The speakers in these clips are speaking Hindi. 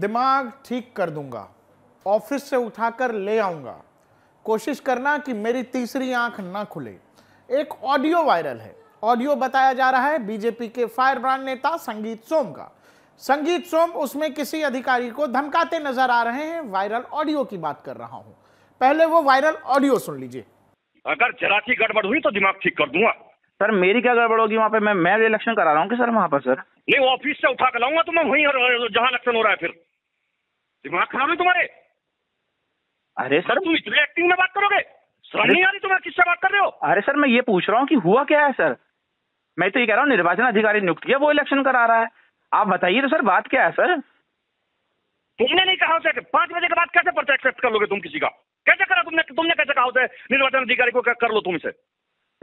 दिमाग ठीक कर दूंगा ऑफिस से उठाकर ले आऊंगा कोशिश करना कि मेरी तीसरी आंख ना खुले एक ऑडियो वायरल है ऑडियो बताया जा रहा है बीजेपी के फायर ब्रांड नेता संगीत सोम का संगीत सोम उसमें किसी अधिकारी को धमकाते नजर आ रहे हैं वायरल ऑडियो की बात कर रहा हूँ पहले वो वायरल ऑडियो सुन लीजिए अगर जरा सी गड़बड़ हुई तो दिमाग ठीक कर दूंगा सर मेरी क्या गड़बड़ होगी वहाँ पे मैं मैं इलेक्शन करा रहा हूँ कि सर वहाँ पर सर नहीं ऑफिस से उठा कर लाऊंगा तो मैं वहीं जहाँ इलेक्शन हो रहा है फिर दिमाग खराब है तुम्हारे अरे सर तुम इतने एक्टिंग में बात करोगे शर्म नहीं आ रही तुम्हारे किससे बात कर रहे हो अरे सर मैं ये पूछ रहा हूँ कि हुआ क्या है सर मैं तो ये कह रहा हूँ निर्वाचन अधिकारी नियुक्त किया वो इलेक्शन करा रहा है आप बताइए तो सर बात क्या है सर तुमने नहीं कहा उसे पांच बजे के बाद कैसे पर्चा एक्सेप्ट कर लोगे तुम किसी का कैसे करा तुमने तुमने कैसे कहा उसे निर्वाचन अधिकारी को कर लो तुम इसे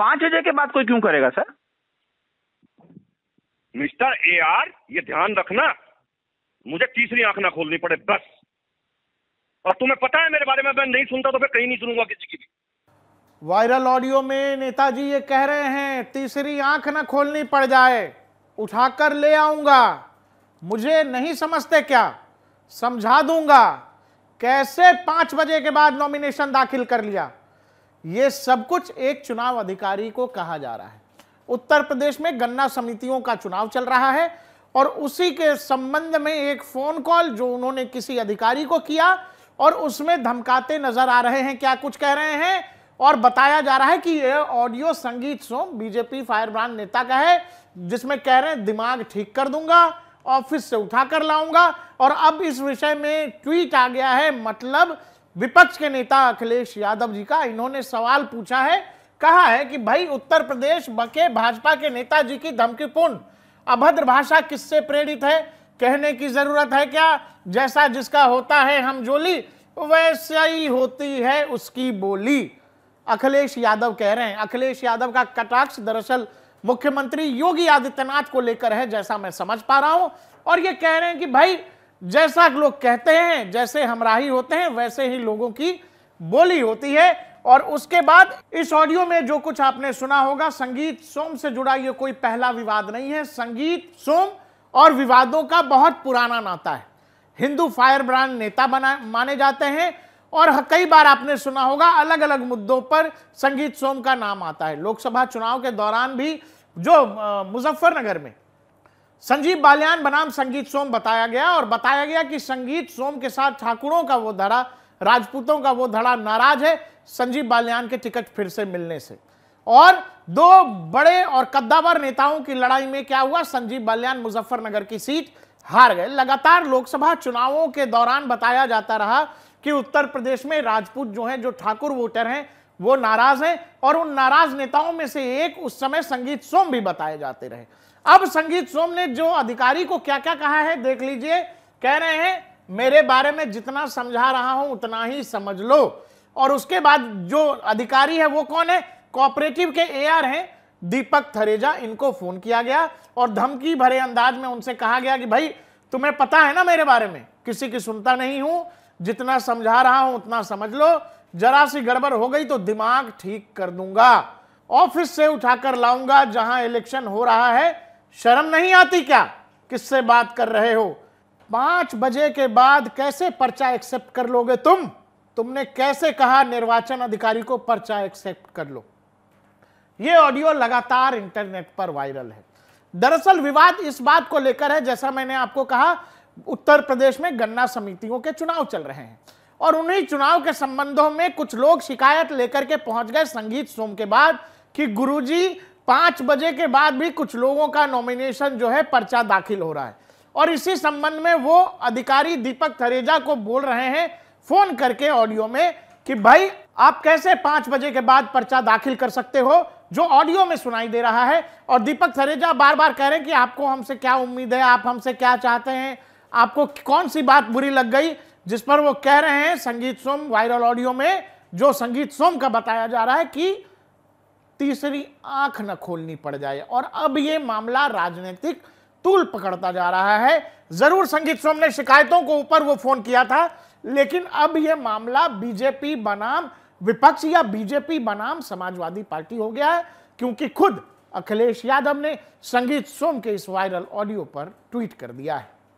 पांच बजे के बाद कोई क्यों करेगा सर मिस्टर ए आर ये ध्यान रखना मुझे तीसरी आंख ना खोलनी पड़े बस और तुम्हें पता है मेरे बारे में मैं नहीं सुनता तो फिर कहीं नहीं सुनूंगा किसी की भी वायरल ऑडियो में नेताजी ये कह रहे हैं तीसरी आंख ना खोलनी पड़ जाए उठाकर ले आऊंगा मुझे नहीं समझते क्या समझा दूंगा कैसे पांच बजे के बाद नॉमिनेशन दाखिल कर लिया ये सब कुछ एक चुनाव अधिकारी को कहा जा रहा है उत्तर प्रदेश में गन्ना समितियों का चुनाव चल रहा है और उसी के संबंध में एक फोन कॉल जो उन्होंने किसी अधिकारी को किया और उसमें धमकाते नजर आ रहे हैं क्या कुछ कह रहे हैं और बताया जा रहा है कि यह ऑडियो संगीत सो बीजेपी फायर ब्रांड नेता का है जिसमें कह रहे हैं दिमाग ठीक कर दूंगा ऑफिस से उठा कर लाऊंगा और अब इस विषय में ट्वीट आ गया है मतलब विपक्ष के नेता अखिलेश यादव जी का इन्होंने सवाल पूछा है कहा है कि भाई उत्तर प्रदेश बके भाजपा के नेता जी की धमकीपूर्ण अभद्र भाषा किससे प्रेरित है कहने की जरूरत है क्या जैसा जिसका होता है हम जोली वैसा ही होती है उसकी बोली अखिलेश यादव कह रहे हैं अखिलेश यादव का कटाक्ष दरअसल मुख्यमंत्री योगी आदित्यनाथ को लेकर है जैसा मैं समझ पा रहा हूं और ये कह रहे हैं कि भाई जैसा लोग कहते हैं जैसे हमराही होते हैं वैसे ही लोगों की बोली होती है और उसके बाद इस ऑडियो में जो कुछ आपने सुना होगा संगीत सोम से जुड़ा यह कोई पहला विवाद नहीं है संगीत सोम और विवादों का बहुत पुराना नाता है हिंदू फायर ब्रांड नेता बना माने जाते हैं और कई बार आपने सुना होगा अलग अलग मुद्दों पर संगीत सोम का नाम आता है लोकसभा चुनाव के दौरान भी जो मुजफ्फरनगर में संजीव बाल्यान बनाम संगीत सोम बताया गया और बताया गया कि संगीत सोम के साथ ठाकुरों का वो धड़ा राजपूतों का वो धड़ा नाराज है संजीव बाल्यान के टिकट फिर से मिलने से और दो बड़े और कद्दावर नेताओं की लड़ाई में क्या हुआ संजीव बाल्यान मुजफ्फरनगर की सीट हार गए लगातार लोकसभा चुनावों के दौरान बताया जाता रहा कि उत्तर प्रदेश में राजपूत जो हैं जो ठाकुर वोटर हैं वो नाराज हैं और उन नाराज नेताओं में से एक उस समय संगीत सोम भी बताए जाते रहे अब संगीत सोम ने जो अधिकारी को क्या क्या कहा है देख लीजिए कह रहे हैं मेरे बारे में जितना समझा रहा हूं उतना ही समझ लो और उसके बाद जो अधिकारी है वो कौन है कॉपरेटिव के एआर हैं दीपक थरेजा इनको फोन किया गया और धमकी भरे अंदाज में उनसे कहा गया कि भाई तुम्हें पता है ना मेरे बारे में किसी की सुनता नहीं हूं जितना समझा रहा हूं उतना समझ लो जरा सी गड़बड़ हो गई तो दिमाग ठीक कर दूंगा ऑफिस से उठाकर लाऊंगा जहां इलेक्शन हो रहा है शर्म नहीं आती क्या किससे बात कर रहे हो पांच बजे के बाद कैसे पर्चा एक्सेप्ट कर लोगे तुम तुमने कैसे कहा निर्वाचन अधिकारी को पर्चा एक्सेप्ट कर लो यह ऑडियो लगातार इंटरनेट पर वायरल है दरअसल विवाद इस बात को लेकर है जैसा मैंने आपको कहा उत्तर प्रदेश में गन्ना समितियों के चुनाव चल रहे हैं और उन्हीं चुनाव के संबंधों में कुछ लोग शिकायत लेकर के पहुंच गए संगीत सोम के बाद कि गुरुजी पांच बजे के बाद भी कुछ लोगों का नॉमिनेशन जो है पर्चा दाखिल हो रहा है और इसी संबंध में वो अधिकारी दीपक थरेजा को बोल रहे हैं फोन करके ऑडियो में कि भाई आप कैसे पांच बजे के बाद पर्चा दाखिल कर सकते हो जो ऑडियो में सुनाई दे रहा है और दीपक थरेजा बार बार कह रहे हैं कि आपको हमसे क्या उम्मीद है आप हमसे क्या चाहते हैं आपको कौन सी बात बुरी लग गई जिस पर वो कह रहे हैं संगीत सोम वायरल ऑडियो में जो संगीत सोम का बताया जा रहा है कि तीसरी आंख न खोलनी पड़ जाए और अब ये मामला राजनीतिक तूल पकड़ता जा रहा है जरूर संगीत सोम ने शिकायतों को ऊपर वो फोन किया था लेकिन अब यह मामला बीजेपी बनाम विपक्ष या बीजेपी बनाम समाजवादी पार्टी हो गया है क्योंकि खुद अखिलेश यादव ने संगीत सोम के इस वायरल ऑडियो पर ट्वीट कर दिया है